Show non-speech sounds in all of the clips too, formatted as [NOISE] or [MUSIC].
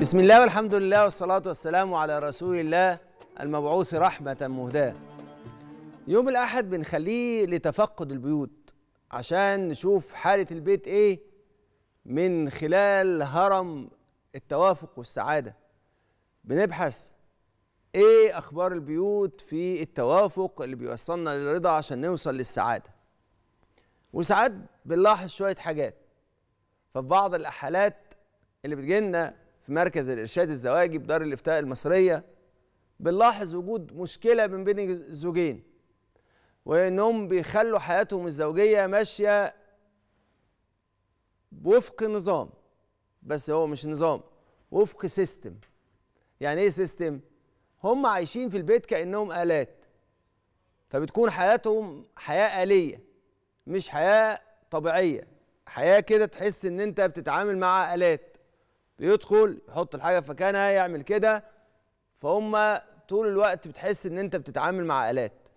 بسم الله والحمد لله والصلاة والسلام على رسول الله المبعوث رحمة مهداة يوم الأحد بنخليه لتفقد البيوت عشان نشوف حالة البيت إيه من خلال هرم التوافق والسعادة بنبحث إيه أخبار البيوت في التوافق اللي بيوصلنا للرضا عشان نوصل للسعادة وساعات بنلاحظ شوية حاجات ففي بعض الحالات اللي بتجينا في مركز الإرشاد الزواجي بدار الإفتاء المصرية بنلاحظ وجود مشكلة من بين الزوجين وإنهم بيخلوا حياتهم الزوجية ماشية وفق نظام بس هو مش نظام وفق سيستم يعني ايه سيستم هم عايشين في البيت كانهم الات فبتكون حياتهم حياه اليه مش حياه طبيعيه حياه كده تحس ان انت بتتعامل مع الات بيدخل يحط الحاجه في مكانها يعمل كده فهم طول الوقت بتحس ان انت بتتعامل مع الات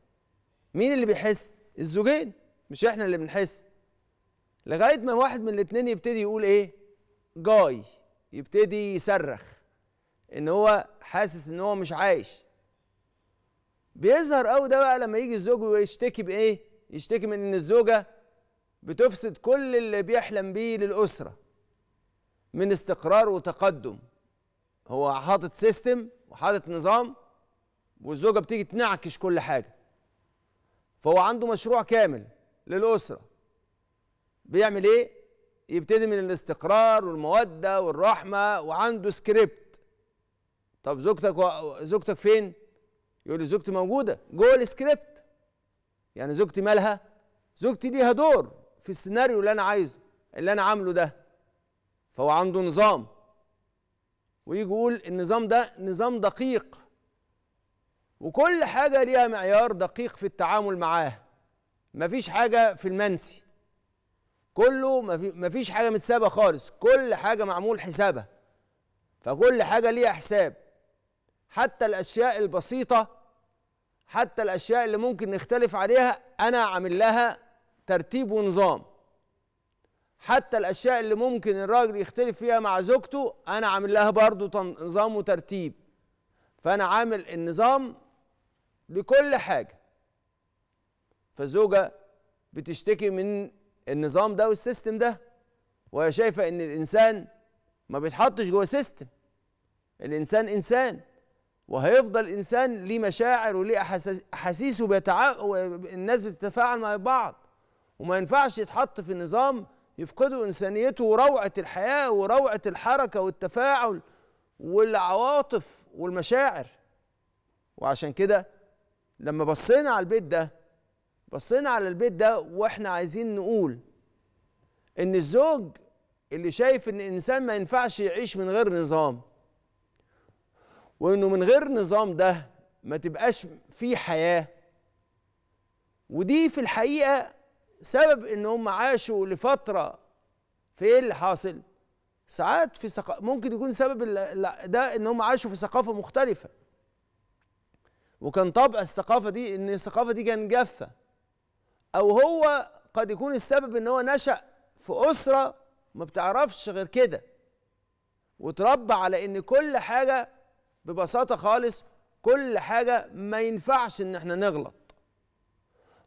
مين اللي بيحس الزوجين مش احنا اللي بنحس لغايه ما واحد من الاتنين يبتدي يقول ايه جاي يبتدي يصرخ ان هو حاسس ان هو مش عايش بيظهر قوي ده بقى لما يجي الزوج ويشتكي بايه يشتكي من ان الزوجه بتفسد كل اللي بيحلم بيه للاسره من استقرار وتقدم هو حاطط سيستم وحاطط نظام والزوجه بتيجي تنعكش كل حاجه فهو عنده مشروع كامل للاسره بيعمل ايه يبتدي من الاستقرار والموده والرحمه وعنده سكريبت طب زوجتك و... زوجتك فين يقول لي زوجتي موجوده جوه السكريبت يعني زوجتي مالها زوجتي ليها دور في السيناريو اللي انا عايزه اللي انا عامله ده فهو عنده نظام ويجي يقول النظام ده نظام دقيق وكل حاجة ليها معيار دقيق في التعامل معاه مفيش حاجة في المنسي كله مفيش حاجة متسابة خالص كل حاجة معمول حسابها فكل حاجة ليها حساب حتى الأشياء البسيطة حتى الأشياء اللي ممكن نختلف عليها أنا عامل لها ترتيب ونظام حتى الاشياء اللي ممكن الراجل يختلف فيها مع زوجته انا عامل لها برضه نظام وترتيب فانا عامل النظام لكل حاجه فالزوجه بتشتكي من النظام ده والسيستم ده وهي شايفه ان الانسان ما بيتحطش جوه سيستم الانسان انسان وهيفضل انسان ليه مشاعر وليه احاسيس وبيتع... الناس بتتفاعل مع بعض وما ينفعش يتحط في نظام يفقدوا إنسانيته وروعة الحياة وروعة الحركة والتفاعل والعواطف والمشاعر وعشان كده لما بصينا على البيت ده بصينا على البيت ده واحنا عايزين نقول ان الزوج اللي شايف ان الانسان ما ينفعش يعيش من غير نظام وانه من غير نظام ده ما تبقاش فيه حياه ودي في الحقيقه سبب ان هم عاشوا لفتره في ايه اللي حاصل ساعات في ثق... ممكن يكون سبب ده ان هم عاشوا في ثقافه مختلفه وكان طبع الثقافه دي ان الثقافه دي كان جافه او هو قد يكون السبب ان هو نشا في اسره ما بتعرفش غير كده وتربى على ان كل حاجه ببساطه خالص كل حاجه ما ينفعش ان احنا نغلط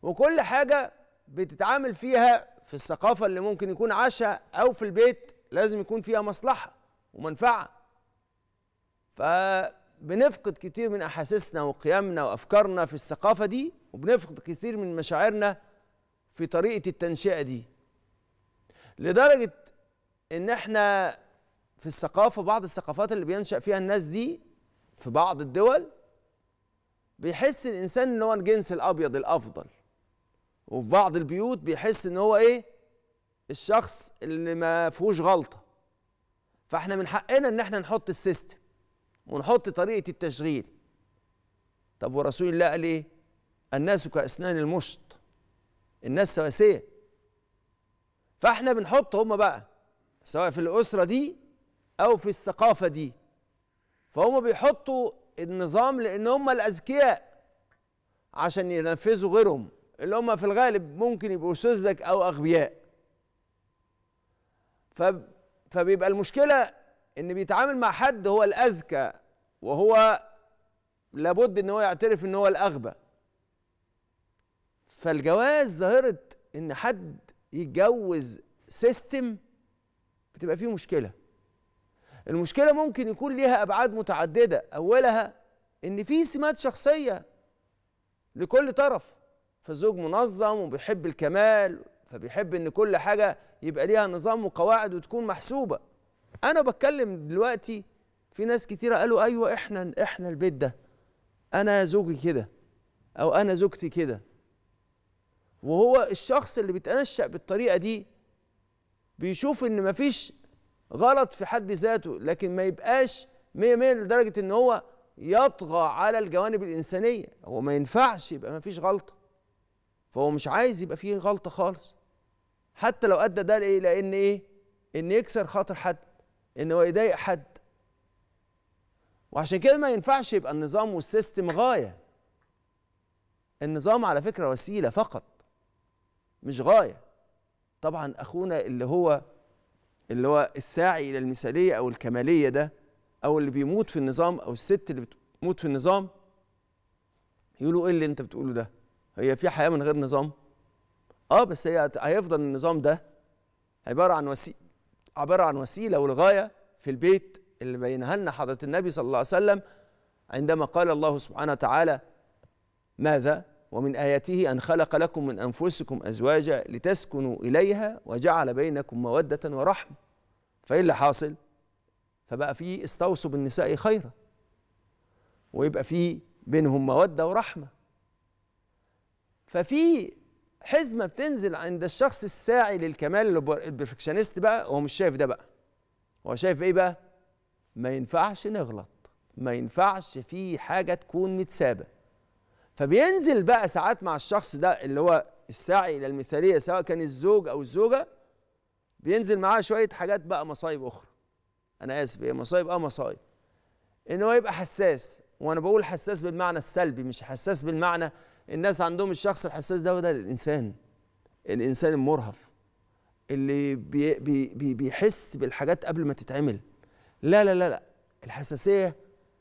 وكل حاجه بتتعامل فيها في الثقافة اللي ممكن يكون عشاء أو في البيت لازم يكون فيها مصلحة ومنفعة فبنفقد كتير من أحاسيسنا وقيمنا وأفكارنا في الثقافة دي وبنفقد كتير من مشاعرنا في طريقة التنشئة دي لدرجة إن إحنا في الثقافة بعض الثقافات اللي بينشأ فيها الناس دي في بعض الدول بيحس الإنسان إن هو الجنس الأبيض الأفضل وفي بعض البيوت بيحس ان هو ايه الشخص اللي ما فيهوش غلطه فاحنا من حقنا ان احنا نحط السيستم ونحط طريقه التشغيل طب ورسول الله قال ايه الناس كاسنان المشط الناس سواسيه فاحنا بنحط هم بقى سواء في الاسره دي او في الثقافه دي فهم بيحطوا النظام لان هم الاذكياء عشان ينفذوا غيرهم اللي هم في الغالب ممكن يبقوا سذج او اغبياء فبيبقى المشكله ان بيتعامل مع حد هو الاذكى وهو لابد ان هو يعترف ان هو الاغبى فالجواز ظاهره ان حد يتجوز سيستم بتبقى فيه مشكله المشكله ممكن يكون ليها ابعاد متعدده اولها ان في سمات شخصيه لكل طرف فالزوج منظم وبيحب الكمال فبيحب ان كل حاجه يبقى ليها نظام وقواعد وتكون محسوبه انا بتكلم دلوقتي في ناس كتيرة قالوا ايوه احنا احنا البيت ده انا زوجي كده او انا زوجتي كده وهو الشخص اللي بيتنشأ بالطريقه دي بيشوف ان مفيش غلط في حد ذاته لكن ما يبقاش مية 100 لدرجه ان هو يطغى على الجوانب الانسانيه هو ما ينفعش يبقى مفيش غلطه فهو مش عايز يبقى فيه غلطه خالص حتى لو ادى ده لايه لان ايه ان يكسر خاطر حد ان هو يضايق حد وعشان كده ما ينفعش يبقى النظام والسيستم غايه النظام على فكره وسيله فقط مش غايه طبعا اخونا اللي هو اللي هو الساعي الى المثاليه او الكماليه ده او اللي بيموت في النظام او الست اللي بتموت في النظام يقولوا ايه اللي انت بتقوله ده هي في حياه من غير نظام اه بس هي هيفضل النظام ده عباره عن وسيله عباره عن وسيله والغايه في البيت اللي بينها لنا حضره النبي صلى الله عليه وسلم عندما قال الله سبحانه وتعالى ماذا ومن آياته أن خلق لكم من أنفسكم أزواجا لتسكنوا إليها وجعل بينكم مودة ورحمة فإيه اللي حاصل؟ فبقى في استوصوا بالنساء خيرا ويبقى في بينهم مودة ورحمة ففي حزمه بتنزل عند الشخص الساعي للكمال البرفكشنست بقى هو مش شايف ده بقى هو شايف ايه بقى ما ينفعش نغلط ما ينفعش في حاجه تكون متسابه فبينزل بقى ساعات مع الشخص ده اللي هو الساعي الى المثاليه سواء كان الزوج او الزوجه بينزل معاه شويه حاجات بقى مصايب اخرى انا اسف ايه مصايب اه مصايب ان هو يبقى حساس وانا بقول حساس بالمعنى السلبي مش حساس بالمعنى الناس عندهم الشخص الحساس ده وده الانسان الانسان المرهف اللي بي بي بيحس بالحاجات قبل ما تتعمل لا لا لا لا الحساسيه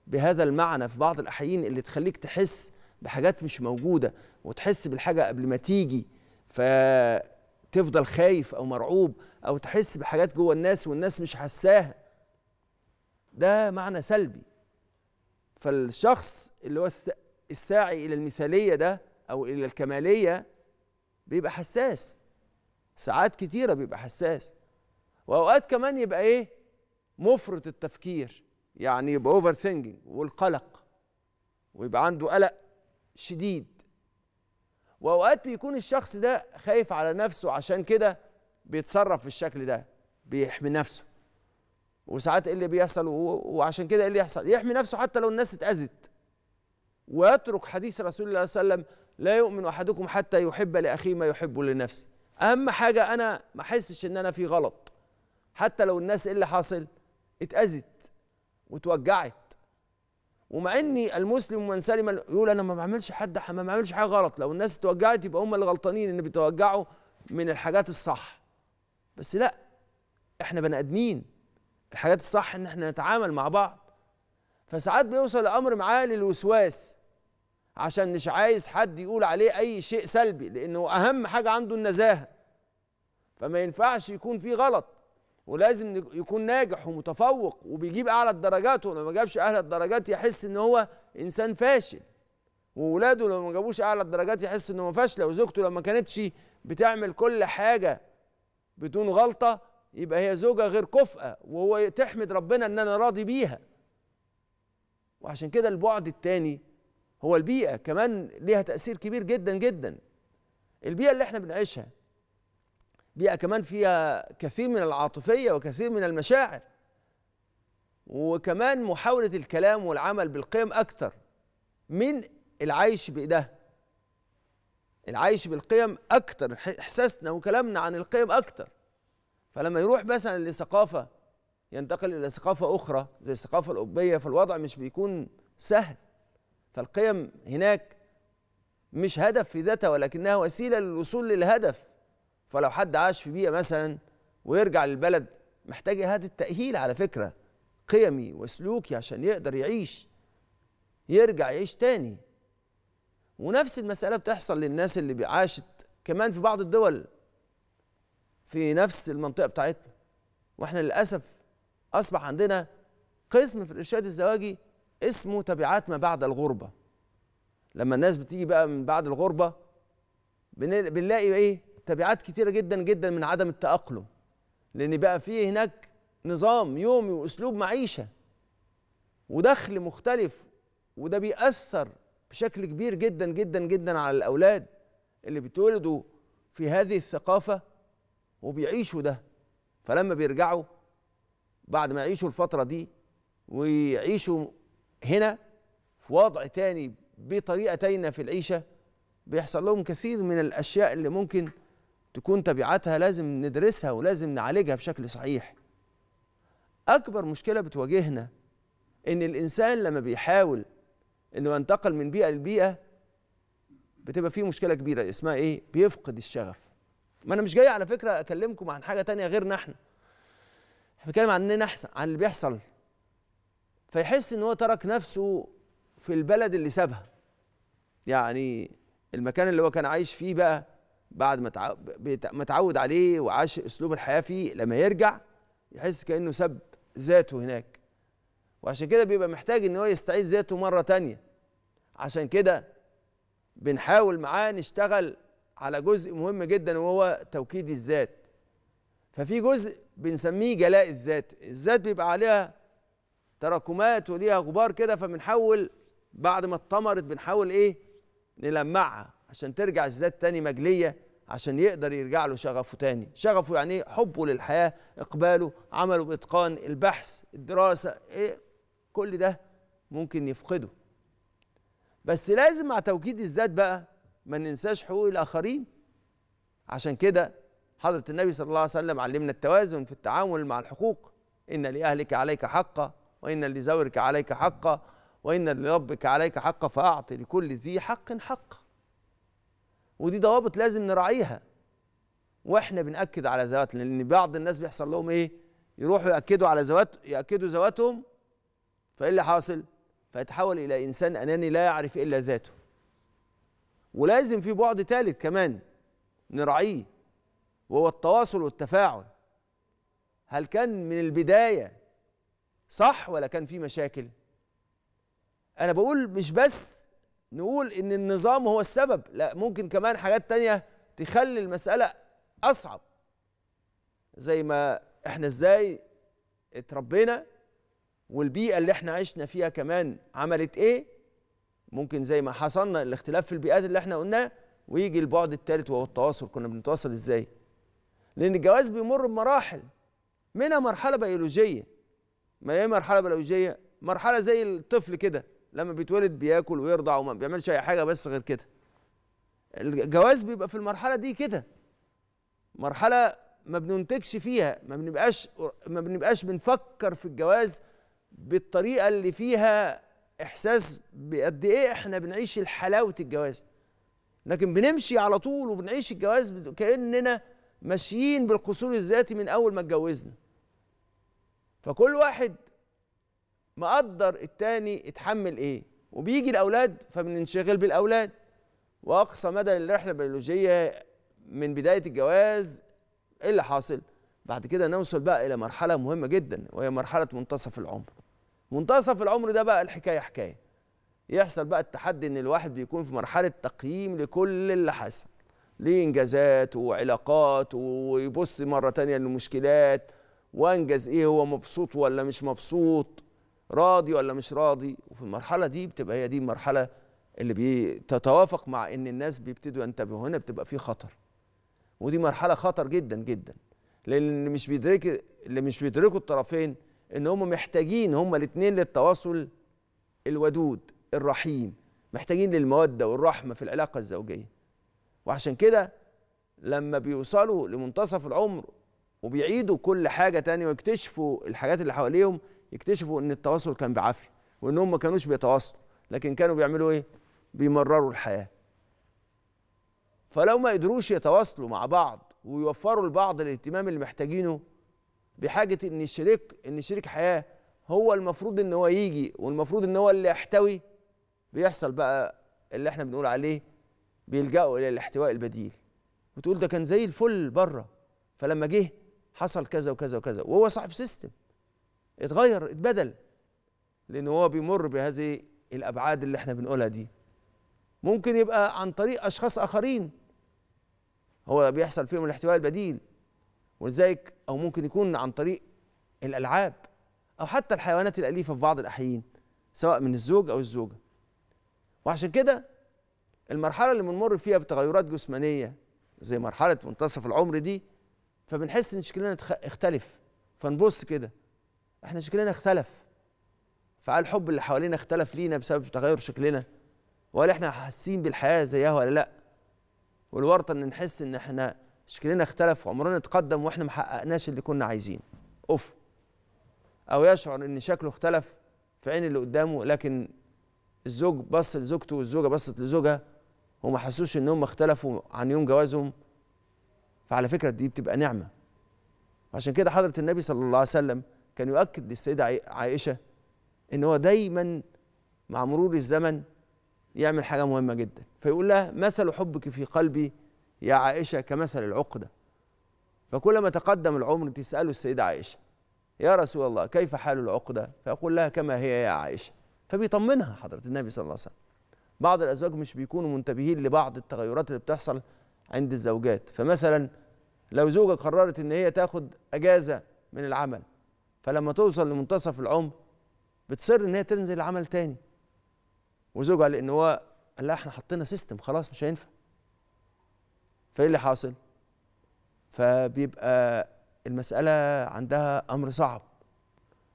بهذا المعنى في بعض الاحيان اللي تخليك تحس بحاجات مش موجوده وتحس بالحاجه قبل ما تيجي فتفضل خايف او مرعوب او تحس بحاجات جوه الناس والناس مش حساها ده معنى سلبي فالشخص اللي هو الساعي الى المثاليه ده او الى الكماليه بيبقى حساس ساعات كتيره بيبقى حساس واوقات كمان يبقى ايه مفرط التفكير يعني يبقى اوفر ثينكينج والقلق ويبقى عنده قلق شديد واوقات بيكون الشخص ده خايف على نفسه عشان كده بيتصرف بالشكل ده بيحمي نفسه وساعات ايه اللي بيحصل وعشان كده ايه اللي يحصل يحمي نفسه حتى لو الناس اتاذت ويترك حديث رسول الله صلى الله عليه وسلم لا يؤمن احدكم حتى يحب لاخيه ما يحب لنفسه اهم حاجه انا ما احسش ان انا في غلط حتى لو الناس ايه اللي حاصل اتاذت وتوجعت ومع اني المسلم من سلم يقول انا ما بعملش حد ما بعملش حاجه غلط لو الناس اتوجعت يبقى هم اللي غلطانين ان بيتوجعوا من الحاجات الصح بس لا احنا بني ادمين الحاجات الصح ان احنا نتعامل مع بعض فساعات بيوصل الامر معاه للوسواس عشان مش عايز حد يقول عليه اي شيء سلبي لانه اهم حاجه عنده النزاهه فما ينفعش يكون في غلط ولازم يكون ناجح ومتفوق وبيجيب اعلى الدرجات ولو ما جابش اعلى الدرجات يحس ان هو انسان فاشل وولاده لو ما جابوش اعلى الدرجات يحس ان هو فاشله وزوجته لو ما كانتش بتعمل كل حاجه بدون غلطه يبقى هي زوجه غير كفؤه وهو تحمد ربنا ان انا راضي بيها وعشان كده البعد الثاني هو البيئة كمان ليها تأثير كبير جدا جدا البيئة اللي احنا بنعيشها بيئة كمان فيها كثير من العاطفية وكثير من المشاعر وكمان محاولة الكلام والعمل بالقيم أكثر من العيش بإيده العيش بالقيم أكثر إحساسنا وكلامنا عن القيم أكثر فلما يروح مثلا لثقافة ينتقل إلى ثقافة أخرى زي الثقافة الأوروبية فالوضع مش بيكون سهل فالقيم هناك مش هدف في ذاتها ولكنها وسيلة للوصول للهدف فلو حد عاش في بيئة مثلا ويرجع للبلد محتاج هذا التأهيل على فكرة قيمي وسلوكي عشان يقدر يعيش يرجع يعيش تاني ونفس المسألة بتحصل للناس اللي عاشت كمان في بعض الدول في نفس المنطقة بتاعتنا واحنا للأسف اصبح عندنا قسم في الارشاد الزواجي اسمه تبعات ما بعد الغربه لما الناس بتيجي بقى من بعد الغربه بنلاقي ايه تبعات كتيره جدا جدا من عدم التاقلم لان بقى في هناك نظام يومي واسلوب معيشه ودخل مختلف وده بيأثر بشكل كبير جدا جدا جدا على الاولاد اللي بيتولدوا في هذه الثقافه وبيعيشوا ده فلما بيرجعوا بعد ما يعيشوا الفترة دي ويعيشوا هنا في وضع تاني بطريقة تانية في العيشة بيحصل لهم كثير من الأشياء اللي ممكن تكون تبعاتها لازم ندرسها ولازم نعالجها بشكل صحيح أكبر مشكلة بتواجهنا إن الإنسان لما بيحاول إنه ينتقل من بيئة لبيئة بتبقى فيه مشكلة كبيرة اسمها إيه؟ بيفقد الشغف ما أنا مش جاي على فكرة أكلمكم عن حاجة تانية غيرنا إحنا بتكلم عننا احسن عن اللي بيحصل فيحس ان هو ترك نفسه في البلد اللي سابها يعني المكان اللي هو كان عايش فيه بقى بعد ما اتعود عليه وعاش اسلوب الحياه فيه لما يرجع يحس كانه ساب ذاته هناك وعشان كده بيبقى محتاج ان هو يستعيد ذاته مره تانية عشان كده بنحاول معاه نشتغل على جزء مهم جدا وهو توكيد الذات ففي جزء بنسميه جلاء الذات الذات بيبقى عليها تراكمات وليها غبار كده فبنحاول بعد ما اتطمرت بنحاول ايه نلمعها عشان ترجع الذات تاني مجليه عشان يقدر يرجع له شغفه تاني شغفه يعني ايه حبه للحياه اقباله عمله باتقان البحث الدراسه ايه كل ده ممكن يفقده بس لازم مع توكيد الذات بقى ما ننساش حقوق الاخرين عشان كده حضرة النبي صلى الله عليه وسلم علمنا التوازن في التعامل مع الحقوق إن لأهلك عليك حقا وإن لزورك عليك حقا وإن لربك عليك حقا فأعطي لكل ذي حق حق ودي ضوابط لازم نراعيها واحنا بنأكد على ذواتنا لأن بعض الناس بيحصل لهم إيه يروحوا يأكدوا على ذوات يأكدوا ذواتهم فإيه اللي حاصل؟ فيتحول إلى إنسان أناني لا يعرف إلا ذاته ولازم في بعد ثالث كمان نراعيه وهو التواصل والتفاعل هل كان من البدايه صح ولا كان في مشاكل انا بقول مش بس نقول ان النظام هو السبب لا ممكن كمان حاجات تانية تخلي المسألة اصعب زي ما احنا ازاي اتربينا والبيئة اللي احنا عشنا فيها كمان عملت ايه ممكن زي ما حصلنا الاختلاف في البيئات اللي احنا قلناه ويجي البعد الثالث وهو التواصل كنا بنتواصل ازاي لأن الجواز بيمر بمراحل منها مرحلة بيولوجية ما هي مرحلة بيولوجية؟ مرحلة زي الطفل كده لما بيتولد بياكل ويرضع وما بيعملش أي حاجة بس غير كده الجواز بيبقى في المرحلة دي كده مرحلة ما بننتجش فيها ما بنبقاش ما بنبقاش بنفكر في الجواز بالطريقة اللي فيها إحساس بقد إيه إحنا بنعيش حلاوة الجواز لكن بنمشي على طول وبنعيش الجواز كأننا ماشيين بالقصور الذاتي من اول ما اتجوزنا فكل واحد مقدر التاني اتحمل ايه وبيجي الاولاد فبننشغل بالاولاد واقصى مدى الرحله البيولوجيه من بدايه الجواز ايه اللي حاصل بعد كده نوصل بقى الى مرحله مهمه جدا وهي مرحله منتصف العمر منتصف العمر ده بقى الحكايه حكايه يحصل بقى التحدي ان الواحد بيكون في مرحله تقييم لكل اللي حصل ليه انجازات وعلاقات ويبص مره تانية للمشكلات وانجز ايه هو مبسوط ولا مش مبسوط راضي ولا مش راضي وفي المرحله دي بتبقى هي دي المرحله اللي بتتوافق مع ان الناس بيبتدوا ينتبهوا هنا بتبقى في خطر ودي مرحله خطر جدا جدا لان اللي مش بيدرك اللي مش بيدركوا الطرفين ان هم محتاجين هم الاثنين للتواصل الودود الرحيم محتاجين للموده والرحمه في العلاقه الزوجيه وعشان كده لما بيوصلوا لمنتصف العمر وبيعيدوا كل حاجه تانية ويكتشفوا الحاجات اللي حواليهم يكتشفوا ان التواصل كان بعافيه وان هم ما كانوش بيتواصلوا لكن كانوا بيعملوا ايه بيمرروا الحياه فلو ما قدروش يتواصلوا مع بعض ويوفروا لبعض الاهتمام اللي محتاجينه بحاجه ان الشريك ان شريك حياه هو المفروض ان هو يجي والمفروض ان هو اللي يحتوي بيحصل بقى اللي احنا بنقول عليه بيلجأوا إلى الاحتواء البديل وتقول ده كان زي الفل بره فلما جه حصل كذا وكذا وكذا وهو صاحب سيستم اتغير اتبدل لأن هو بيمر بهذه الأبعاد اللي احنا بنقولها دي ممكن يبقى عن طريق أشخاص آخرين هو بيحصل فيهم الاحتواء البديل ولذلك أو ممكن يكون عن طريق الألعاب أو حتى الحيوانات الأليفة في بعض الأحيان سواء من الزوج أو الزوجة وعشان كده المرحله اللي بنمر فيها بتغيرات جسمانيه زي مرحله منتصف العمر دي فبنحس ان شكلنا اختلف فنبص كده احنا شكلنا اختلف فهل الحب اللي حوالينا اختلف لينا بسبب تغير شكلنا ولا احنا حاسين بالحياه زيها ولا لا والورطه ان نحس ان احنا شكلنا اختلف وعمرنا اتقدم واحنا ما حققناش اللي كنا عايزين اوف او يشعر ان شكله اختلف في عين اللي قدامه لكن الزوج بص لزوجته والزوجه بصت لزوجها وما حسوش انهم اختلفوا عن يوم جوازهم فعلى فكره دي بتبقى نعمه عشان كده حضره النبي صلى الله عليه وسلم كان يؤكد للسيده عائشه ان هو دايما مع مرور الزمن يعمل حاجه مهمه جدا فيقول لها مثل حبك في قلبي يا عائشه كمثل العقده فكلما تقدم العمر تساله السيده عائشه يا رسول الله كيف حال العقده فيقول لها كما هي يا عائشه فبيطمنها حضره النبي صلى الله عليه وسلم بعض الازواج مش بيكونوا منتبهين لبعض التغيرات اللي بتحصل عند الزوجات فمثلا لو زوجه قررت ان هي تاخد اجازه من العمل فلما توصل لمنتصف العمر بتصر ان هي تنزل العمل تاني وزوجها لان هو قال لها احنا حطينا سيستم خلاص مش هينفع فايه اللي حاصل فبيبقى المساله عندها امر صعب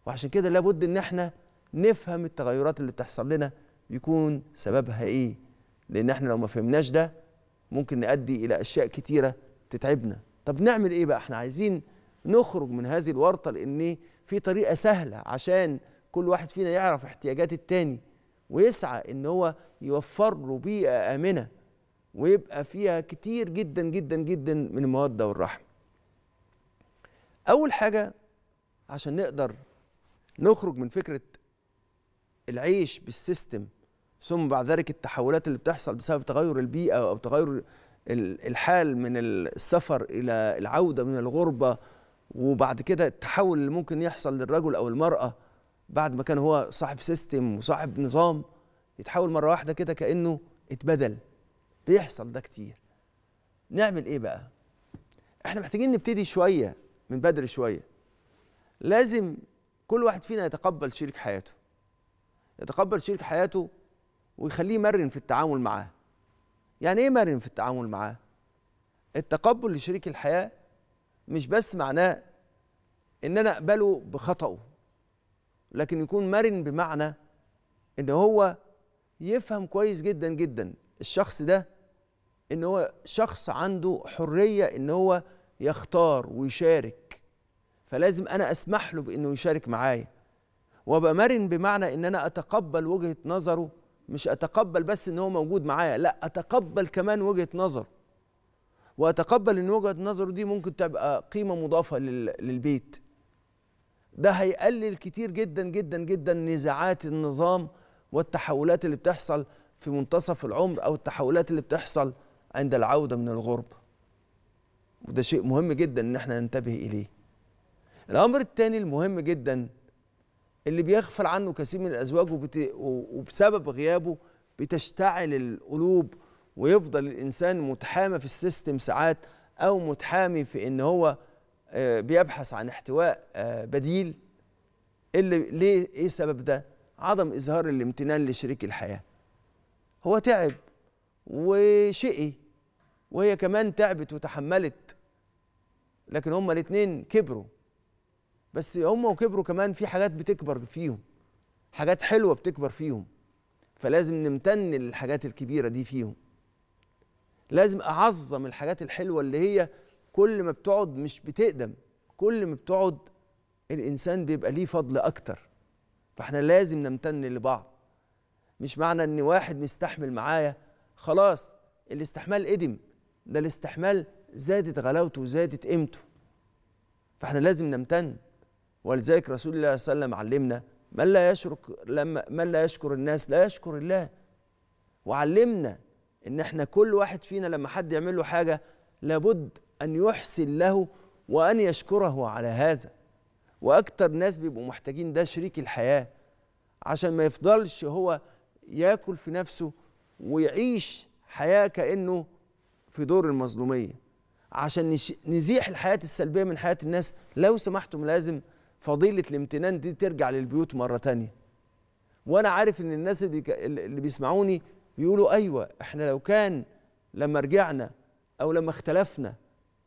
وعشان كده لابد ان احنا نفهم التغيرات اللي بتحصل لنا بيكون سببها ايه لان احنا لو ما فهمناش ده ممكن نؤدي الى اشياء كتيره تتعبنا طب نعمل ايه بقى احنا عايزين نخرج من هذه الورطه لان إيه؟ في طريقه سهله عشان كل واحد فينا يعرف احتياجات التاني ويسعى ان هو يوفر له بيئه امنه ويبقى فيها كتير جدا جدا جدا من الموده والرحمه اول حاجه عشان نقدر نخرج من فكره العيش بالسيستم ثم بعد ذلك التحولات اللي بتحصل بسبب تغير البيئه او تغير الحال من السفر الى العوده من الغربه وبعد كده التحول اللي ممكن يحصل للرجل او المراه بعد ما كان هو صاحب سيستم وصاحب نظام يتحول مره واحده كده كانه اتبدل بيحصل ده كتير نعمل ايه بقى احنا محتاجين نبتدي شويه من بدري شويه لازم كل واحد فينا يتقبل شريك حياته يتقبل شريك حياته ويخليه مرن في التعامل معاه يعني ايه مرن في التعامل معاه التقبل لشريك الحياه مش بس معناه ان انا اقبله بخطأه لكن يكون مرن بمعنى ان هو يفهم كويس جدا جدا الشخص ده ان هو شخص عنده حريه ان هو يختار ويشارك فلازم انا اسمح له بانه يشارك معايا وابقى مرن بمعنى ان انا اتقبل وجهه نظره مش اتقبل بس ان هو موجود معايا لا اتقبل كمان وجهه نظر واتقبل ان وجهه نظره دي ممكن تبقى قيمه مضافه للبيت ده هيقلل كتير جدا جدا جدا نزاعات النظام والتحولات اللي بتحصل في منتصف العمر او التحولات اللي بتحصل عند العوده من الغربه وده شيء مهم جدا ان احنا ننتبه اليه الامر الثاني المهم جدا اللي بيغفل عنه كثير من الازواج وبت... وبسبب غيابه بتشتعل القلوب ويفضل الانسان متحامى في السيستم ساعات او متحامي في ان هو آه، بيبحث عن احتواء آه، بديل اللي ليه ايه سبب ده عدم اظهار الامتنان لشريك الحياه هو تعب وشقي وهي كمان تعبت وتحملت لكن هما الاثنين كبروا بس هم وكبروا كمان في حاجات بتكبر فيهم حاجات حلوه بتكبر فيهم فلازم نمتن للحاجات الكبيره دي فيهم لازم اعظم الحاجات الحلوه اللي هي كل ما بتقعد مش بتقدم كل ما بتقعد الانسان بيبقى ليه فضل اكتر فاحنا لازم نمتن لبعض مش معنى ان واحد مستحمل معايا خلاص الاستحمال قدم ده الاستحمال زادت غلاوته وزادت قيمته فاحنا لازم نمتن ولذلك رسول الله صلى الله عليه وسلم علمنا من لا يشكر لما من لا يشكر الناس لا يشكر الله وعلمنا ان احنا كل واحد فينا لما حد يعمل له حاجه لابد ان يحسن له وان يشكره على هذا واكتر ناس بيبقوا محتاجين ده شريك الحياه عشان ما يفضلش هو ياكل في نفسه ويعيش حياه كانه في دور المظلوميه عشان نزيح الحياه السلبيه من حياه الناس لو سمحتم لازم فضيله الامتنان دي ترجع للبيوت مره تانية وانا عارف ان الناس اللي, اللي بيسمعوني بيقولوا ايوه احنا لو كان لما رجعنا او لما اختلفنا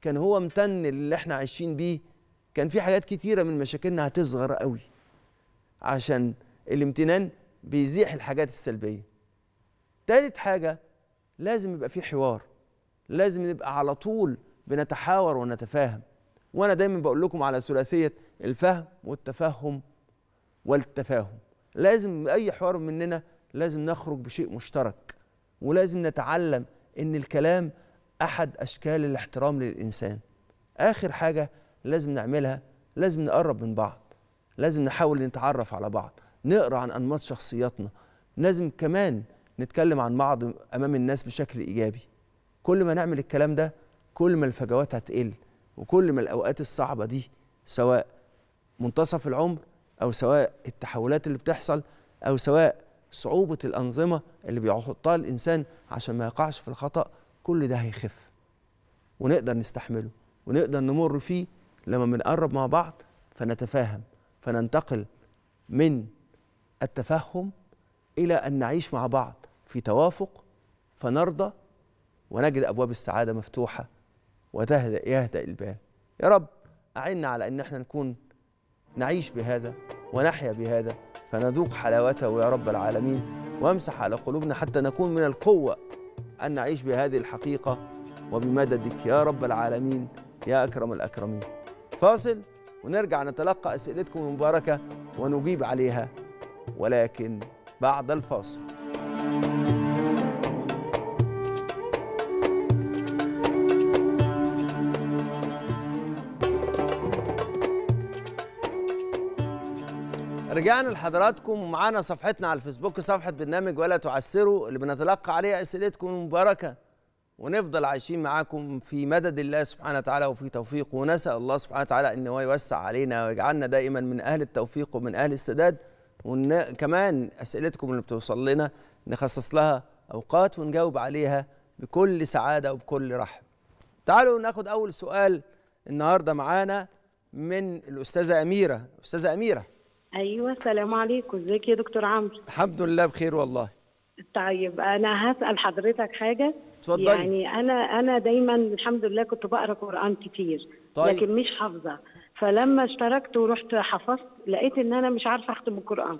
كان هو امتن اللي احنا عايشين بيه كان في حاجات كتيره من مشاكلنا هتصغر قوي عشان الامتنان بيزيح الحاجات السلبيه تالت حاجه لازم يبقى في حوار لازم نبقى على طول بنتحاور ونتفاهم وانا دايما بقول لكم على ثلاثيه الفهم والتفهم والتفاهم لازم اي حوار مننا لازم نخرج بشيء مشترك ولازم نتعلم ان الكلام احد اشكال الاحترام للانسان اخر حاجه لازم نعملها لازم نقرب من بعض لازم نحاول نتعرف على بعض نقرا عن انماط شخصياتنا لازم كمان نتكلم عن بعض امام الناس بشكل ايجابي كل ما نعمل الكلام ده كل ما الفجوات هتقل وكل ما الاوقات الصعبه دي سواء منتصف العمر او سواء التحولات اللي بتحصل او سواء صعوبه الانظمه اللي بيحطها الانسان عشان ما يقعش في الخطا كل ده هيخف ونقدر نستحمله ونقدر نمر فيه لما بنقرب مع بعض فنتفاهم فننتقل من التفهم الى ان نعيش مع بعض في توافق فنرضى ونجد ابواب السعاده مفتوحه وتهدأ يهدأ البال يا رب أعنا على أن احنا نكون نعيش بهذا ونحيا بهذا فنذوق حلاوته يا رب العالمين وامسح على قلوبنا حتى نكون من القوة أن نعيش بهذه الحقيقة وبمددك يا رب العالمين يا أكرم الأكرمين فاصل ونرجع نتلقى أسئلتكم المباركة ونجيب عليها ولكن بعد الفاصل رجعنا لحضراتكم معانا صفحتنا على الفيسبوك صفحة برنامج ولا تعسروا اللي بنتلقى عليها أسئلتكم المباركة ونفضل عايشين معاكم في مدد الله سبحانه وتعالى وفي توفيقه ونسأل الله سبحانه وتعالى أن هو يوسع علينا ويجعلنا دائما من أهل التوفيق ومن أهل السداد وكمان أسئلتكم اللي بتوصل لنا نخصص لها أوقات ونجاوب عليها بكل سعادة وبكل رحب تعالوا ناخد أول سؤال النهاردة معانا من الأستاذة أميرة أستاذة أميرة ايوه السلام عليكم ازيك يا دكتور عمرو الحمد لله بخير والله طيب انا هسال حضرتك حاجه اتفضلي يعني انا انا دايما الحمد لله كنت بقرا قران كتير طيب. لكن مش حافظه فلما اشتركت ورحت حفظت لقيت ان انا مش عارفه اختم القران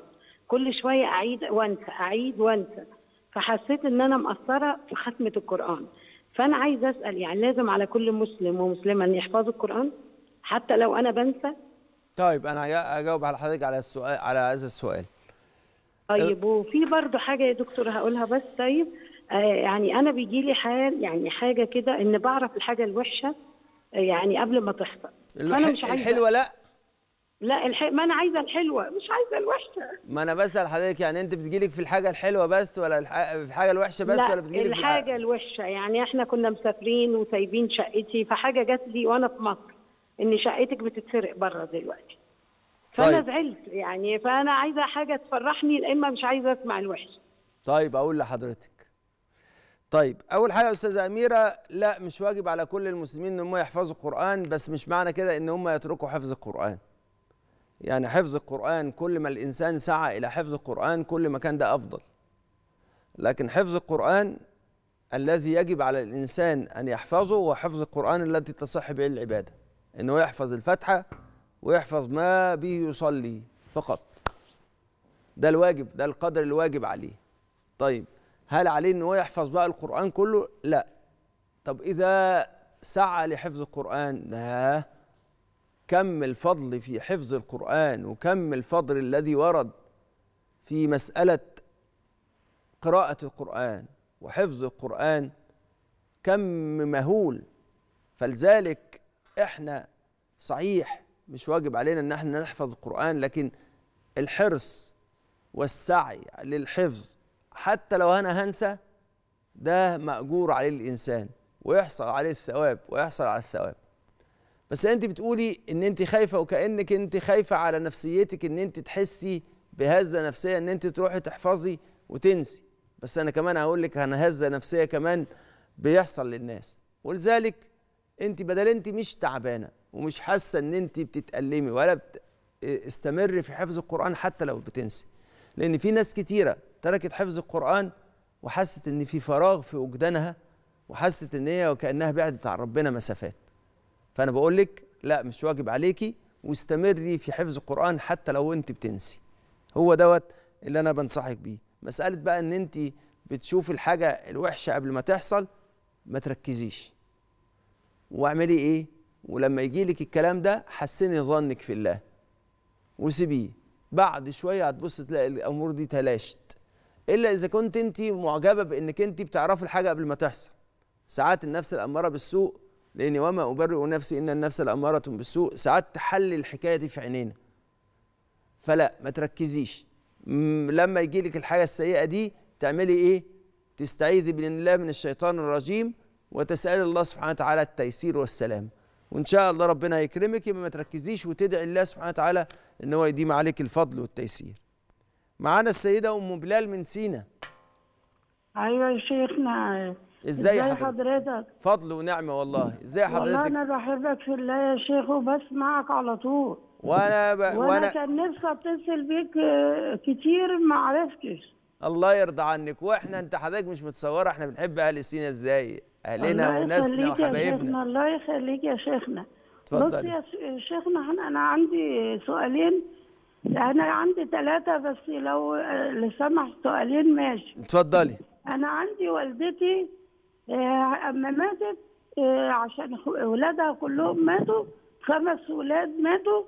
كل شويه اعيد وانسى اعيد وانسى فحسيت ان انا مقصره في ختمه القران فانا عايزه اسال يعني لازم على كل مسلم ومسلمه ان يحفظوا القران حتى لو انا بنسى طيب انا هجاوب على حضرتك على السؤال على هذا السؤال طيب وفي برضو حاجه يا دكتور هقولها بس طيب آه، يعني انا بيجي لي حال يعني حاجه كده ان بعرف الحاجه الوحشه آه، يعني قبل ما تحصل انا مش عايزه الحلوه لا لا الح... ما انا عايزه الحلوه مش عايزه الوحشه ما انا بسال حضرتك يعني انت بتجيلك في الحاجه الحلوه بس ولا الح... في الحاجه الوحشه بس لا ولا بتجيلك الحاجه في الحاجه الوحشه يعني احنا كنا مسافرين وسايبين شقتي فحاجه جات لي وانا في مصر ان شقتك بتتسرق بره دلوقتي فانا طيب. زعلت يعني فانا عايزه حاجه تفرحني لا اما مش عايزه اسمع الوحش طيب اقول لحضرتك طيب اول حاجه يا استاذه اميره لا مش واجب على كل المسلمين ان هم يحفظوا القران بس مش معنى كده ان هم يتركوا حفظ القران يعني حفظ القران كل ما الانسان سعى الى حفظ القران كل ما كان ده افضل لكن حفظ القران الذي يجب على الانسان ان يحفظه هو حفظ القران التي تصح به العباده أنه يحفظ الفاتحة ويحفظ ما به يصلي فقط ده الواجب ده القدر الواجب عليه طيب هل عليه أنه هو يحفظ بقى القرآن كله؟ لا طب إذا سعى لحفظ القرآن لا كم الفضل في حفظ القرآن وكم الفضل الذي ورد في مسألة قراءة القرآن وحفظ القرآن كم مهول فلذلك احنا صحيح مش واجب علينا ان احنا نحفظ القرآن لكن الحرص والسعي للحفظ حتى لو انا هنسى ده مأجور عليه الإنسان ويحصل عليه الثواب ويحصل على الثواب بس انت بتقولي ان انت خايفه وكانك انت خايفه على نفسيتك ان انت تحسي بهزه نفسيه ان انت تروحي تحفظي وتنسي بس انا كمان هقول لك انا هزه نفسيه كمان بيحصل للناس ولذلك انت بدل انت مش تعبانه ومش حاسه ان انت بتتالمي ولا بت... استمر في حفظ القران حتى لو بتنسي لان في ناس كتيره تركت حفظ القران وحست ان في فراغ في وجدانها وحست ان هي وكانها بعدت عن ربنا مسافات فانا بقول لك لا مش واجب عليكي واستمري في حفظ القران حتى لو انت بتنسي هو دوت اللي انا بنصحك بيه مساله بقى ان انت بتشوفي الحاجه الوحشه قبل ما تحصل ما تركزيش واعملي ايه ولما يجي لك الكلام ده حسني ظنك في الله وسيبيه بعد شويه هتبص تلاقي الامور دي تلاشت الا اذا كنت انت معجبه بانك انت بتعرفي الحاجه قبل ما تحصل ساعات النفس الاماره بالسوء لاني وما ابرئ نفسي ان النفس الاماره بالسوء ساعات تحلل الحكايه دي في عينينا فلا ما تركزيش لما يجي لك الحاجه السيئه دي تعملي ايه تستعيذي بالله من الشيطان الرجيم وتسأل الله سبحانه وتعالى التيسير والسلام وإن شاء الله ربنا يكرمك يبقى ما تركزيش وتدعي الله سبحانه وتعالى إن هو يديم عليك الفضل والتيسير معانا السيدة أم بلال من سينا أيوة يا شيخنا ازاي حضرتك؟, حضرتك فضل ونعمه والله ازاي حضرتك والله انا بحبك في الله يا شيخ وبسمعك على طول وانا ب... وانا, وأنا كان نفسي اتصل بيك آه، كتير ما عرفتش الله يرضى عنك واحنا انت حضرتك مش متصوره احنا بنحب اهل سينا ازاي اهلنا وناسنا وحبايبنا الله يخليك يا شيخنا بص يا شيخنا انا عندي سؤالين انا عندي ثلاثه بس لو سمح سؤالين ماشي اتفضلي انا عندي والدتي آه، اما ماتت آه، عشان اولادها كلهم ماتوا خمس اولاد ماتوا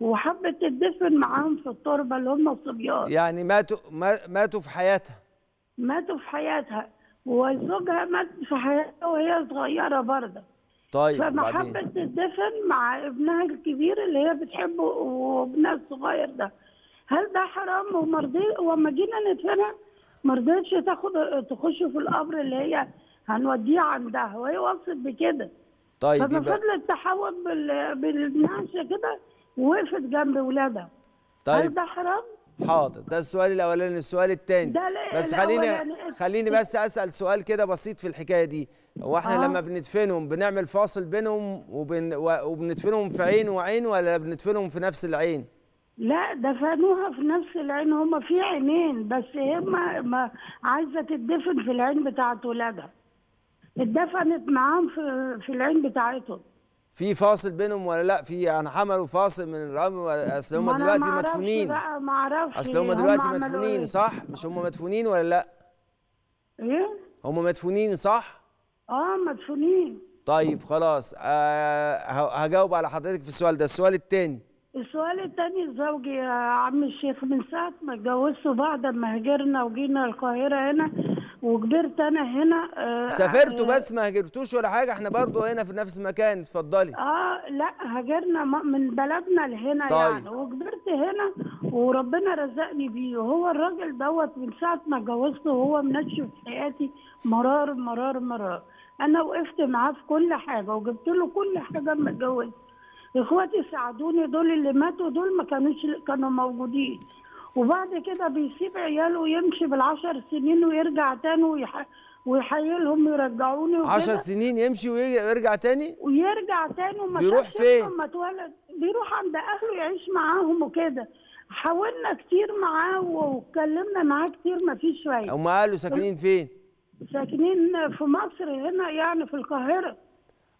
وحبت تدفن معاهم في التربه اللي هم الصبيان يعني ماتوا ماتوا في حياتها ماتوا في حياتها وزوجها مات في حياتها وهي صغيره برضه طيب فما حبت تدفن مع ابنها الكبير اللي هي بتحبه وابنها الصغير ده هل ده حرام ومرضي وما جينا ندفنها ما رضتش تاخد تخش في القبر اللي هي هنوديه عندها وهي وصلت بكده طيب فما فضلت تحاول بالنعشه كده ووقفت جنب ولادها طيب هل ده حرام؟ حاضر ده السؤال الاولاني السؤال الثاني بس خليني خليني بس اسال سؤال كده بسيط في الحكايه دي هو احنا آه. لما بندفنهم بنعمل فاصل بينهم وبن... وبندفنهم في عين وعين ولا بندفنهم في نفس العين لا دفنوها في نفس العين هما في عينين بس هما عايزه تدفن في العين بتاعت ولادها اتدفنت معاهم في, في العين بتاعتهم في فاصل بينهم ولا لا في يعني عملوا فاصل من الامر اصل هم دلوقتي مدفونين ما اعرفش اصل هم دلوقتي مدفونين إيه؟ صح مش هم مدفونين ولا لا ايه هم مدفونين صح اه مدفونين طيب خلاص آه هجاوب على حضرتك في السؤال ده السؤال الثاني السؤال الثاني زوجي يا عم الشيخ من ساعه ما اتجوزت بعد ما هاجرنا وجينا القاهره هنا وكبرت انا هنا آه سافرتوا يعني بس ما هاجرتوش ولا حاجه احنا برضو هنا في نفس المكان اتفضلي اه لا هاجرنا من بلدنا لهنا طيب. يعني وكبرت هنا وربنا رزقني بيه وهو الراجل دوت من ساعه ما اتجوزته وهو منشف حياتي مرار مرار مرار انا وقفت معاه في كل حاجه وجبت له كل حاجه لما اتجوزت اخواتي ساعدوني دول اللي ماتوا دول ما كانوش كانوا موجودين وبعد كده بيسيب عياله يمشي بالعشر سنين ويرجع تاني ويح... ويحيلهم يرجعوني وكده 10 سنين يمشي ويرجع تاني ويرجع تاني وما بيروح فين؟ لما اتولد بيروح عند اهله يعيش معاهم وكده حاولنا كتير معاه واتكلمنا معاه كتير ما فيش فايده هم اهله ساكنين فين؟ ساكنين في مصر هنا يعني في القاهره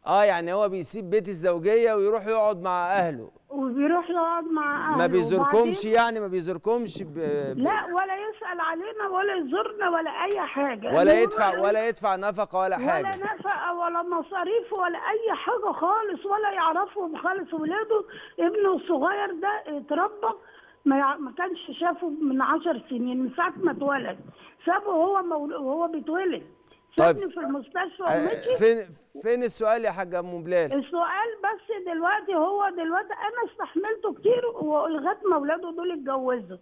اه يعني هو بيسيب بيت الزوجيه ويروح يقعد مع اهله وبيروح يقعد مع اهله ما بيزوركمش يعني ما بيزوركمش ب... ب... لا ولا يسال علينا ولا يزورنا ولا اي حاجه ولا يدفع ولا يدفع نفقه ولا حاجه ولا نفقه ولا مصاريف ولا اي حاجه خالص ولا يعرفهم خالص ولاده ابنه الصغير ده اتربى ما كانش شافه من 10 سنين من ساعه ما اتولد سابه هو مول... وهو بيتولد طيب في المستشفى أه فين فين السؤال يا حاجه ام بلال؟ السؤال بس دلوقتي هو دلوقتي انا استحملته كتير ولغايه ما اولاده دول اتجوزوا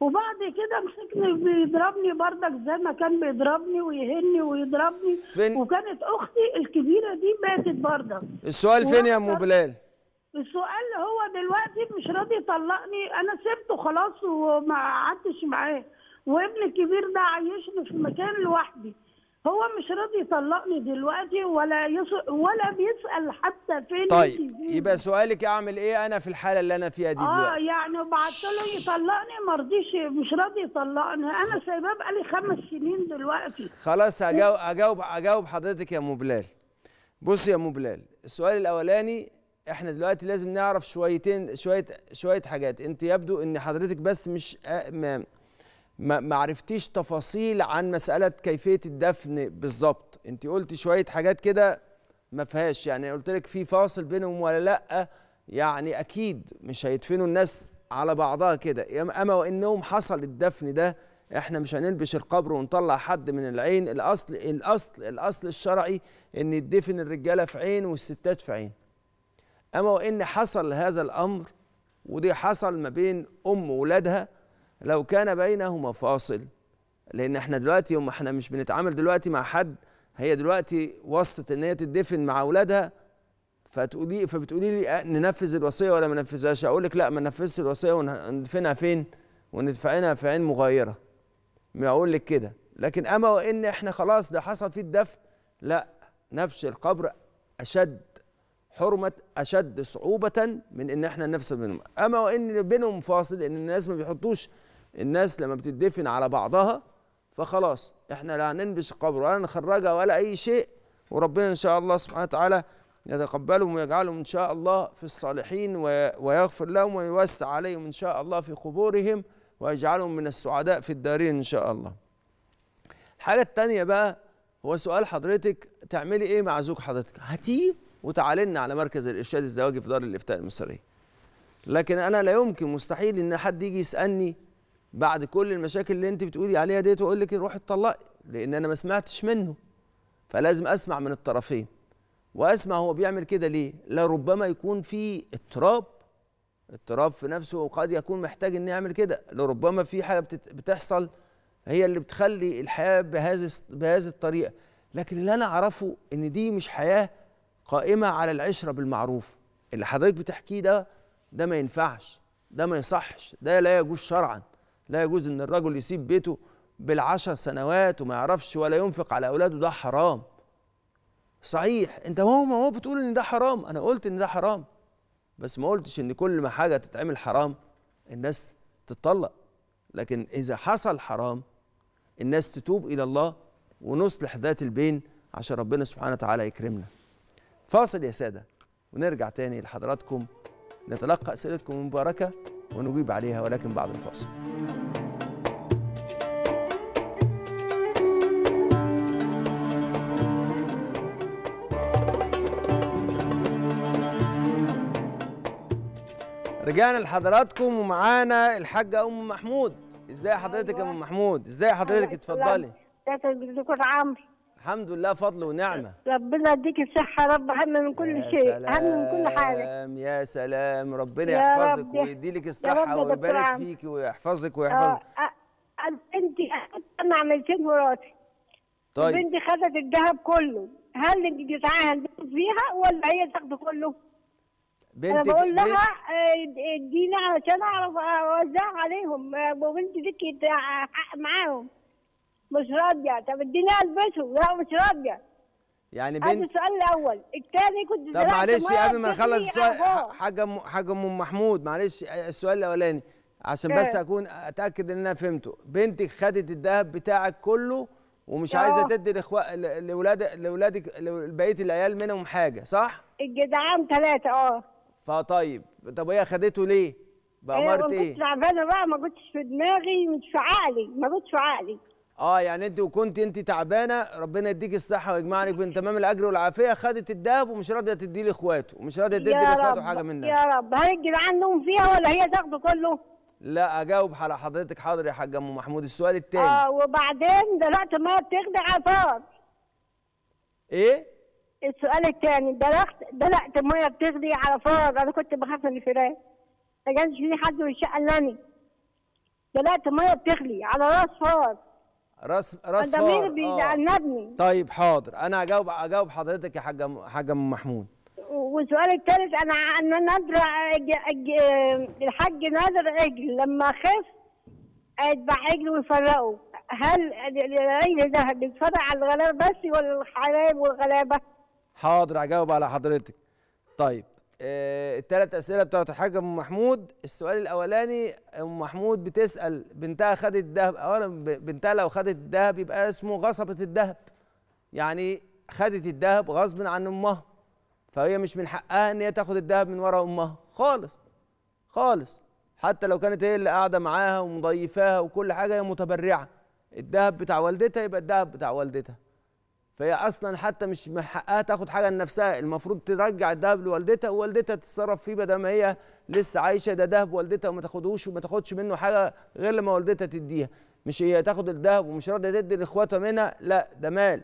وبعد كده مسكني بيضربني بردك زي ما كان بيضربني ويهني ويضربني فين؟ وكانت اختي الكبيره دي ماتت بردك السؤال فين يا ام بلال؟ السؤال هو دلوقتي مش راضي يطلقني انا سبته خلاص وما قعدتش معاه وابني الكبير ده عايشني في مكان لوحدي هو مش راضي يطلقني دلوقتي ولا يص... ولا بيسال حتى فين طيب يبقى سؤالك اعمل ايه انا في الحاله اللي انا فيها دي آه، دلوقتي اه يعني بعت له يطلقني ما رضيش مش راضي يطلقني انا سايباه بقالي خمس سنين دلوقتي خلاص هجاوب إيه؟ هجاوب هجاوب حضرتك يا ام بلال بصي يا ام بلال السؤال الاولاني احنا دلوقتي لازم نعرف شويتين شويه شويه حاجات انت يبدو ان حضرتك بس مش آه، ما عرفتيش تفاصيل عن مساله كيفيه الدفن بالظبط انت قلتي شويه حاجات كده ما فيهاش يعني قلت لك في فاصل بينهم ولا لا يعني اكيد مش هيدفنوا الناس على بعضها كده اما وانهم حصل الدفن ده احنا مش هنلبش القبر ونطلع حد من العين الاصل الاصل الاصل الشرعي ان يدفن الرجاله في عين والستات في عين اما وان حصل هذا الامر ودي حصل ما بين ام ولادها لو كان بينهما فاصل لان احنا دلوقتي يوم احنا مش بنتعامل دلوقتي مع حد هي دلوقتي وصت ان هي تدفن مع اولادها فتقولي فبتقولي لي آه، ننفذ الوصيه ولا ما ننفذهاش اقول لك لا ما ننفذش الوصيه وندفنها فين وندفنها في عين مغيره ما اقول لك كده لكن اما وان احنا خلاص ده حصل فيه الدفن لا نفش القبر اشد حرمة أشد صعوبة من إن إحنا نفس بينهم أما وإن بينهم فاصل إن الناس ما بيحطوش الناس لما بتدفن على بعضها فخلاص احنا لا نلبس قبر ولا نخرجها ولا اي شيء وربنا ان شاء الله سبحانه وتعالى يتقبلهم ويجعلهم ان شاء الله في الصالحين ويغفر لهم ويوسع عليهم ان شاء الله في قبورهم ويجعلهم من السعداء في الدارين ان شاء الله. الحاجه الثانيه بقى هو سؤال حضرتك تعملي ايه مع زوج حضرتك؟ هاتيه وتعالي لنا على مركز الارشاد الزواجي في دار الافتاء المصريه. لكن انا لا يمكن مستحيل ان حد يجي يسالني بعد كل المشاكل اللي انت بتقولي عليها ديت واقول لك روحي اتطلقي لان انا ما سمعتش منه فلازم اسمع من الطرفين واسمع هو بيعمل كده ليه لربما يكون في اضطراب اضطراب في نفسه وقد يكون محتاج انه يعمل كده لربما في حاجه بتحصل هي اللي بتخلي الحياه بهذا بهذه الطريقه لكن اللي انا اعرفه ان دي مش حياه قائمه على العشره بالمعروف اللي حضرتك بتحكيه ده ده ما ينفعش ده ما يصحش ده لا يجوز شرعا لا يجوز ان الرجل يسيب بيته بالعشر سنوات وما يعرفش ولا ينفق على اولاده ده حرام صحيح انت هو ما هو بتقول ان ده حرام انا قلت ان ده حرام بس ما قلتش ان كل ما حاجه تتعمل حرام الناس تتطلق لكن اذا حصل حرام الناس تتوب الى الله ونصلح ذات البين عشان ربنا سبحانه وتعالى يكرمنا فاصل يا ساده ونرجع تاني لحضراتكم نتلقى اسئلتكم المباركه ونجيب عليها ولكن بعد الفاصل رجعنا لحضراتكم ومعانا الحاجه ام محمود ازاي حضرتك يا ام محمود ازاي حضرتك اتفضلي دكتور عمرو الحمد لله فضل ونعمة ربنا يديك الصحة يا رب أهم من كل شيء أهم من كل حاجة يا سلام ربنا يحفظك ويديلك الصحة ويبارك فيك ويحفظك ويحفظك أنت آه، آه، آه، بنتي انا عملتين وراثي طيب بنتي خدت الذهب كله هل انت تسعاها فيها ولا هي تاخده كله؟ بنت انا بقول لها اديني آه، علشان اعرف اوزع عليهم آه، وبنت لك حق آه، معاهم مش راضيه طب اديني البسهم لا مش راضيه يعني بنت السؤال الاول الثاني كنت طب معلش قبل ما نخلص السؤال حاجه حاجه ام محمود معلش السؤال الاولاني عشان بس إيه. اكون اتاكد ان انا فهمته بنتك خدت الذهب بتاعك كله ومش أوه. عايزه تدي لاخوان لاولادك لاولادك بقيه العيال منهم حاجه صح الجدعان ثلاثه اه فطيب طب وهي خدته ليه؟ بأمارة ايه؟ ما كنتش تعبانه إيه؟ بقى ما كنتش في دماغي مش في عقلي ما كنتش في عقلي اه يعني انت وكنت انت تعبانه ربنا يديك الصحه ويجمعني بين تمام الاجر والعافيه خدت الدهب ومش راضيه تديه لاخواته ومش راضيه تدي لاخواته حاجه منها يا رب هل الجدعان لهم فيها ولا هي تاخده كله؟ لا اجاوب على حضرتك حاضر يا حاج ام محمود السؤال الثاني اه وبعدين دلوقتي ما بتخدع عطار ايه؟ السؤال الثاني بلغت دلقت ميه بتغلي على فار انا كنت بخاف من الفيران ما كانش في حد يشقلني دلقت ميه بتغلي على راس فار راس راس فار مين آه. بيعنبني طيب حاضر انا هجاوب اجاوب حضرتك يا حاجه حاجه ام محمود والسؤال الثالث انا انا نادر آه، الحاج نادر عجل لما خف اتبع عجل ويفرقه هل العجل ده بيتفرق على الغلابه بس ولا الحلايب والغلابه؟ حاضر هجاوب على حضرتك طيب آه اسئله بتاعت الحاج ام محمود السؤال الاولاني ام محمود بتسال بنتها خدت الذهب اولا بنتها لو خدت الذهب يبقى اسمه غصبت الذهب يعني خدت الذهب غصب عن امها فهي مش من حقها ان هي تاخد الذهب من ورا امها خالص خالص حتى لو كانت هي اللي قاعده معاها ومضيفاها وكل حاجه هي متبرعه الذهب بتاع والدتها يبقى الذهب بتاع والدتها فهي اصلا حتى مش من حقها تاخد حاجه لنفسها المفروض ترجع الدهب لوالدتها ووالدتها تتصرف فيه بدل ما هي لسه عايشه ده دهب والدتها وما تاخدهوش وما تاخدش منه حاجه غير لما والدتها تديها مش هي تاخد الدهب ومش راضيه تدي لاخواتها منها لا ده مال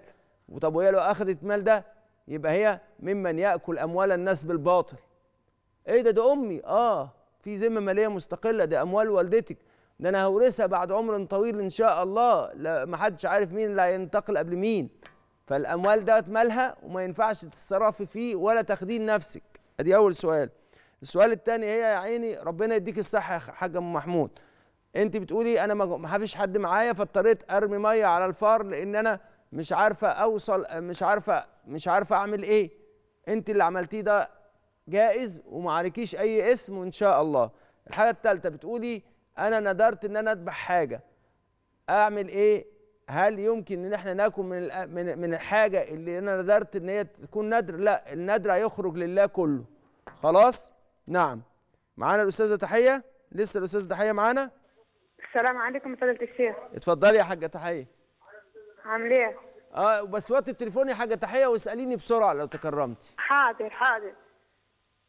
وطب وهي لو اخذت مال ده يبقى هي ممن ياكل اموال الناس بالباطل ايه ده ده امي اه في ذمه ماليه مستقله ده اموال والدتك ده انا هورثها بعد عمر طويل ان شاء الله لا محدش عارف مين اللي هينتقل قبل مين فالاموال دوت مالها وما ينفعش تتصرفي فيه ولا تاخدين نفسك ادي اول سؤال السؤال الثاني هي يا عيني ربنا يديك الصحه يا حاج ام محمود انت بتقولي انا ما فيش حد معايا فاضطريت ارمي ميه على الفار لان انا مش عارفه اوصل مش عارفه مش عارفه اعمل ايه انت اللي عملتيه ده جائز وما عليكيش اي اسم وان شاء الله الحاجه الثالثه بتقولي انا ندرت ان انا اذبح حاجه اعمل ايه هل يمكن ان احنا ناكل من من من الحاجه اللي انا ندرت ان هي تكون ندر لا الندر هيخرج لله كله خلاص نعم معانا الاستاذه تحيه لسه الاستاذه تحيه معانا السلام عليكم فضيله الشيخ اتفضلي يا حاجه تحيه عامله ايه اه بس وقت التليفون يا حاجه تحيه واساليني بسرعه لو تكرمتي حاضر حاضر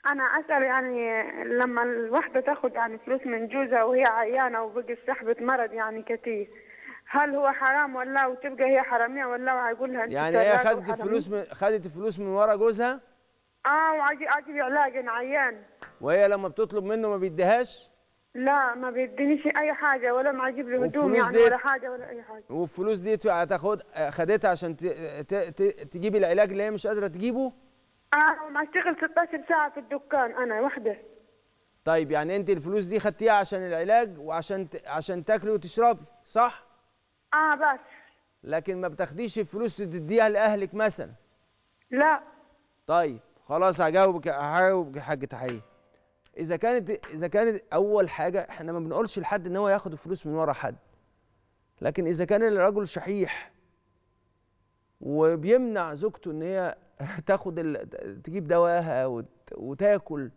انا اسال يعني لما الوحده تاخد يعني فلوس من جوزها وهي عيانه وبقت صاحبه مرض يعني كثير هل هو حرام ولا لا وتبقى هي حراميه ولا لا وهيقول لها يعني هي خدت الفلوس من خدت الفلوس من ورا جوزها؟ اه وعادي عاجب علاج عيان وهي لما بتطلب منه ما بيديهاش؟ لا ما بيدينيش اي حاجه ولا اجيب له هدوم يعني ولا حاجه ولا اي حاجه والفلوس دي هتاخد خدتها عشان تجيب العلاج اللي هي مش قادره تجيبه؟ اه ما اشتغل 16 ساعه في الدكان انا وحده طيب يعني انت الفلوس دي خدتيها عشان العلاج وعشان عشان تاكلي وتشربي صح؟ اه بس لكن ما بتاخديش الفلوس تديها لاهلك مثلا لا طيب خلاص هجاوبك هجاوبك يا حاج تحيه اذا كانت اذا كانت اول حاجه احنا ما بنقولش لحد ان هو ياخد فلوس من ورا حد لكن اذا كان الرجل شحيح وبيمنع زوجته ان هي [LAUGHS] تاخد ال... تجيب دواها وت... وتاكل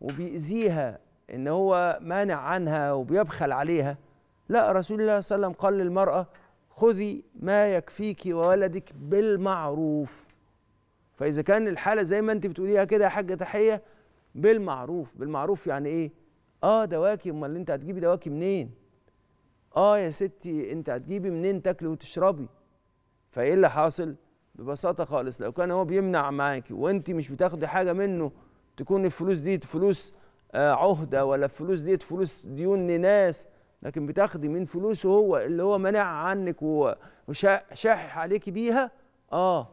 وبيأذيها ان هو مانع عنها وبيبخل عليها لا رسول الله صلى الله عليه وسلم قال للمرأة خذي ما يكفيك وولدك بالمعروف فإذا كان الحالة زي ما أنت بتقوليها كده يا حاجة تحية بالمعروف بالمعروف يعني إيه؟ آه دواكي أمال أنت هتجيبي دواكي منين؟ آه يا ستي أنت هتجيبي منين تاكلي وتشربي؟ فإيه اللي حاصل؟ ببساطة خالص لو كان هو بيمنع معاكي وأنت مش بتاخدي حاجة منه تكون الفلوس دي فلوس آه، عهدة ولا الفلوس دي فلوس ديون لناس لكن بتاخدي من فلوسه هو اللي هو منع عنك وشاحح عليكي بيها اه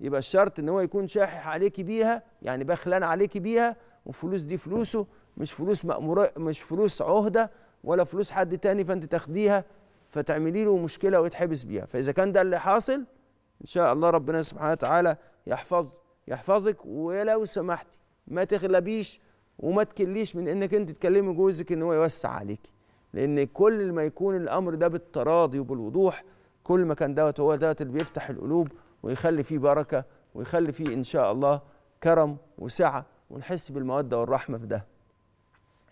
يبقى الشرط ان هو يكون شاحح عليكي بيها يعني بخلان عليكي بيها والفلوس دي فلوسه مش فلوس مأمورة مش فلوس عهده ولا فلوس حد تاني فانت تاخديها فتعملي له مشكله ويتحبس بيها فاذا كان ده اللي حاصل ان شاء الله ربنا سبحانه وتعالى يحفظ يحفظك ولو سمحتي ما تغلبيش وما تكليش من انك انت تكلمي جوزك ان هو يوسع عليكي لأن كل ما يكون الأمر ده بالتراضي وبالوضوح كل ما كان دوت هو دوت اللي بيفتح القلوب ويخلي فيه بركة ويخلي فيه إن شاء الله كرم وسعة ونحس بالمودة والرحمة في ده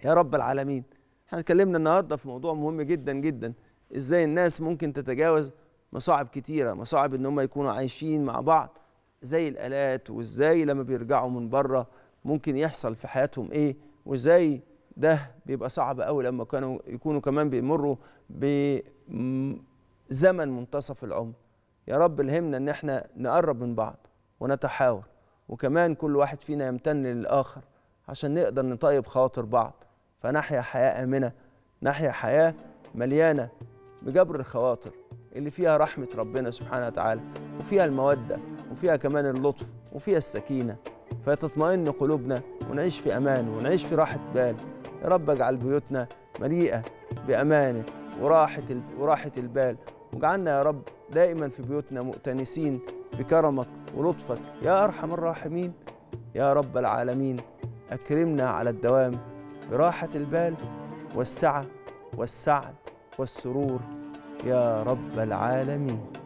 يا رب العالمين احنا اتكلمنا النهاردة في موضوع مهم جدا جدا إزاي الناس ممكن تتجاوز مصاعب كتيرة مصاعب إن هم يكونوا عايشين مع بعض زي الآلات وإزاي لما بيرجعوا من بره ممكن يحصل في حياتهم إيه وإزاي ده بيبقى صعب قوي لما كانوا يكونوا كمان بيمروا بزمن منتصف العمر يا رب الهمنا ان احنا نقرب من بعض ونتحاور وكمان كل واحد فينا يمتن للاخر عشان نقدر نطيب خاطر بعض فنحيا حياه امنه نحيا حياه مليانه بجبر الخواطر اللي فيها رحمه ربنا سبحانه وتعالى وفيها الموده وفيها كمان اللطف وفيها السكينه فتطمئن قلوبنا ونعيش في امان ونعيش في راحه بال يا رب اجعل بيوتنا مليئة بامانه وراحة وراحة البال واجعلنا يا رب دائما في بيوتنا مؤتنسين بكرمك ولطفك يا أرحم الراحمين يا رب العالمين أكرمنا على الدوام براحة البال والسعة والسعد والسرور يا رب العالمين